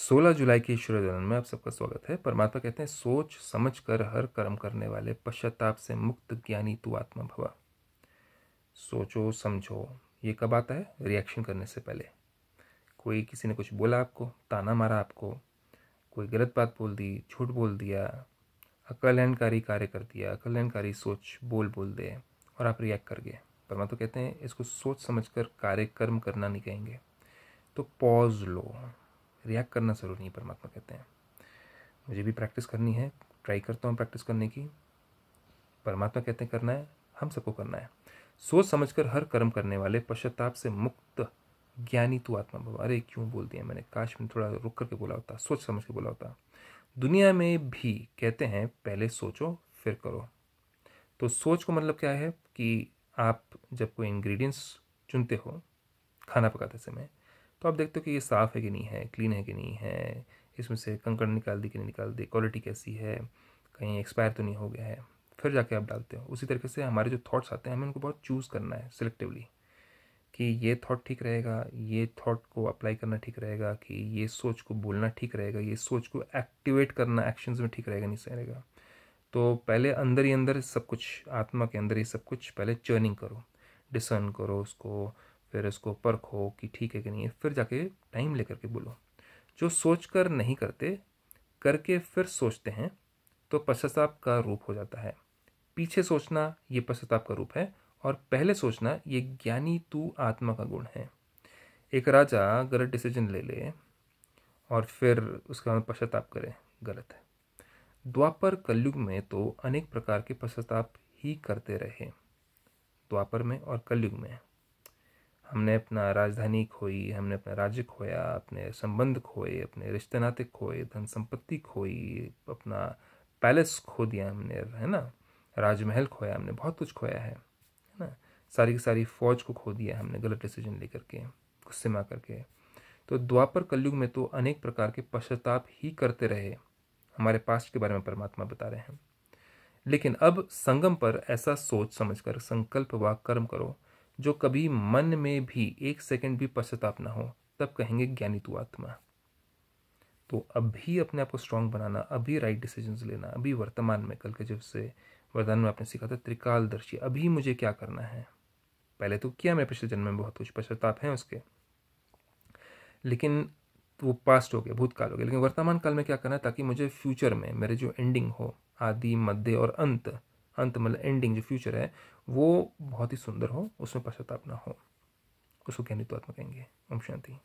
16 जुलाई के ईश्वर जनन में आप सबका स्वागत है परमात्मा कहते हैं सोच समझ कर हर कर्म करने वाले पश्चाताप से मुक्त ज्ञानी तू आत्मा भवा सोचो समझो ये कब आता है रिएक्शन करने से पहले कोई किसी ने कुछ बोला आपको ताना मारा आपको कोई गलत बात बोल दी झूठ बोल दिया अकल्याणकारी कार्य कर दिया अकल्याणकारी सोच बोल बोल दे और आप रिएक्ट कर गए परमात्मा कहते हैं इसको सोच समझ कर कार्य कर्म करना नहीं कहेंगे तो पॉज लो रिएक्ट करना ज़रूरी नहीं परमात्मा कहते हैं मुझे भी प्रैक्टिस करनी है ट्राई करता हूँ प्रैक्टिस करने की परमात्मा कहते हैं करना है हम सबको करना है सोच समझ कर हर कर्म करने वाले पश्चाताप से मुक्त ज्ञानी तू आत्मा भव अरे क्यों बोल दिया मैंने काश मैंने थोड़ा रुक करके बोला होता सोच समझ के बोला होता दुनिया में भी कहते हैं पहले सोचो फिर करो तो सोच को मतलब क्या है कि आप जब कोई इंग्रेडिएंट्स चुनते हो खाना पकाते समय तो आप देखते हो कि ये साफ़ है कि नहीं है क्लीन है कि नहीं है इसमें से कंकड़ निकाल दी कि नहीं निकाल दी क्वालिटी कैसी है कहीं एक्सपायर तो नहीं हो गया है फिर जाके आप डालते हो उसी तरीके से हमारे जो थॉट्स आते हैं हमें उनको बहुत चूज़ करना है सिलेक्टिवली कि ये थॉट ठीक रहेगा ये थॉट को अप्लाई करना ठीक रहेगा कि ये सोच को बोलना ठीक रहेगा ये सोच को एक्टिवेट करना एक्शंस में ठीक रहेगा नहीं रहेगा तो पहले अंदर ही अंदर सब कुछ आत्मा के अंदर ही सब कुछ पहले चर्निंग करो डिसर्न करो उसको फिर इसको परखो कि ठीक है कि नहीं है फिर जाके टाइम लेकर के बोलो जो सोच कर नहीं करते करके फिर सोचते हैं तो पश्चाताप का रूप हो जाता है पीछे सोचना ये पश्चाताप का रूप है और पहले सोचना ये ज्ञानी तू आत्मा का गुण है एक राजा गलत डिसीजन ले ले और फिर उसके बाद पश्चाताप करे गलत है द्वापर कलयुग में तो अनेक प्रकार के पश्चाताप ही करते रहे द्वापर में और कलयुग में हमने अपना राजधानी खोई हमने अपना राज्य खोया अपने संबंध खोए अपने रिश्ते नाते खोए धन संपत्ति खोई अपना पैलेस खो दिया हमने है ना राजमहल खोया हमने बहुत कुछ खोया है है ना सारी की सारी फौज को खो दिया हमने गलत डिसीजन लेकर के गुस्से में करके तो द्वापर कलयुग में तो अनेक प्रकार के पश्चाताप ही करते रहे हमारे पास्ट के बारे में परमात्मा बता रहे हैं लेकिन अब संगम पर ऐसा सोच समझकर संकल्प व कर्म करो जो कभी मन में भी एक सेकंड भी पश्चाताप ना हो तब कहेंगे ज्ञानी तू आत्मा तो अभी अपने आप को स्ट्रांग बनाना अभी राइट डिसीजन लेना अभी वर्तमान में कल के जब से वरदान में आपने सीखा था त्रिकालदर्शी अभी मुझे क्या करना है पहले तो किया मैं पिछले जन्म में बहुत कुछ पश्चाताप हैं उसके लेकिन वो पास्ट हो गया भूतकाल हो गया लेकिन वर्तमान काल में क्या करना है ताकि मुझे फ्यूचर में मेरे जो एंडिंग हो आदि मध्य और अंत अंत मतलब एंडिंग जो फ्यूचर है वो बहुत ही सुंदर हो उसमें पश्चाताप ना हो उसको कहने तो आत्मा कहेंगे ओम शांति